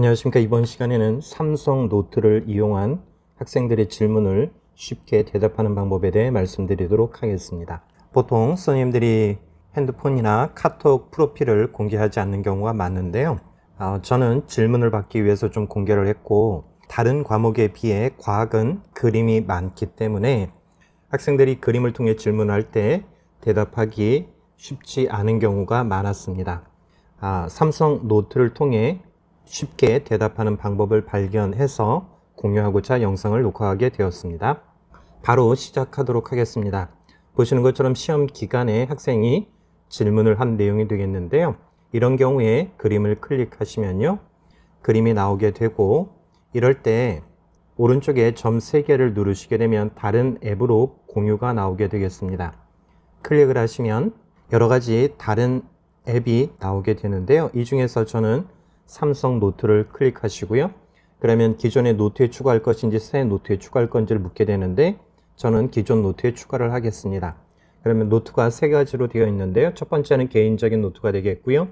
안녕하십니까. 이번 시간에는 삼성 노트를 이용한 학생들의 질문을 쉽게 대답하는 방법에 대해 말씀드리도록 하겠습니다. 보통 선생님들이 핸드폰이나 카톡 프로필을 공개하지 않는 경우가 많은데요. 어, 저는 질문을 받기 위해서 좀 공개를 했고 다른 과목에 비해 과학은 그림이 많기 때문에 학생들이 그림을 통해 질문할 때 대답하기 쉽지 않은 경우가 많았습니다. 아, 삼성 노트를 통해 쉽게 대답하는 방법을 발견해서 공유하고자 영상을 녹화하게 되었습니다. 바로 시작하도록 하겠습니다. 보시는 것처럼 시험 기간에 학생이 질문을 한 내용이 되겠는데요. 이런 경우에 그림을 클릭하시면요. 그림이 나오게 되고 이럴 때 오른쪽에 점 3개를 누르시게 되면 다른 앱으로 공유가 나오게 되겠습니다. 클릭을 하시면 여러 가지 다른 앱이 나오게 되는데요. 이 중에서 저는 삼성 노트를 클릭하시고요. 그러면 기존의 노트에 추가할 것인지 새 노트에 추가할 건지를 묻게 되는데 저는 기존 노트에 추가를 하겠습니다. 그러면 노트가 세 가지로 되어 있는데요. 첫 번째는 개인적인 노트가 되겠고요.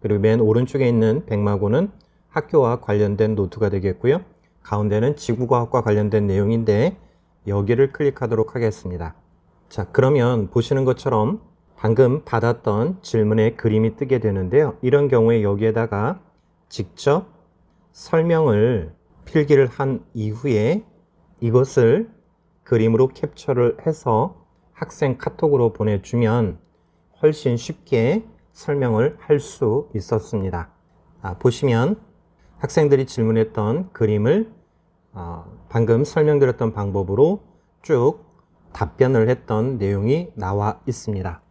그리고 맨 오른쪽에 있는 백마고는 학교와 관련된 노트가 되겠고요. 가운데는 지구과학과 관련된 내용인데 여기를 클릭하도록 하겠습니다. 자 그러면 보시는 것처럼 방금 받았던 질문의 그림이 뜨게 되는데요. 이런 경우에 여기에다가 직접 설명을 필기를 한 이후에 이것을 그림으로 캡처를 해서 학생 카톡으로 보내주면 훨씬 쉽게 설명을 할 수 있었습니다. 아, 보시면 학생들이 질문했던 그림을 어, 방금 설명드렸던 방법으로 쭉 답변을 했던 내용이 나와 있습니다.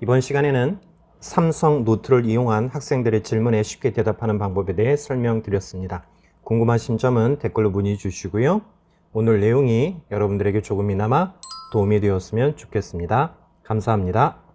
이번 시간에는 삼성 노트를 이용한 학생들의 질문에 쉽게 대답하는 방법에 대해 설명드렸습니다. 궁금하신 점은 댓글로 문의 주시고요. 오늘 내용이 여러분들에게 조금이나마 도움이 되었으면 좋겠습니다. 감사합니다.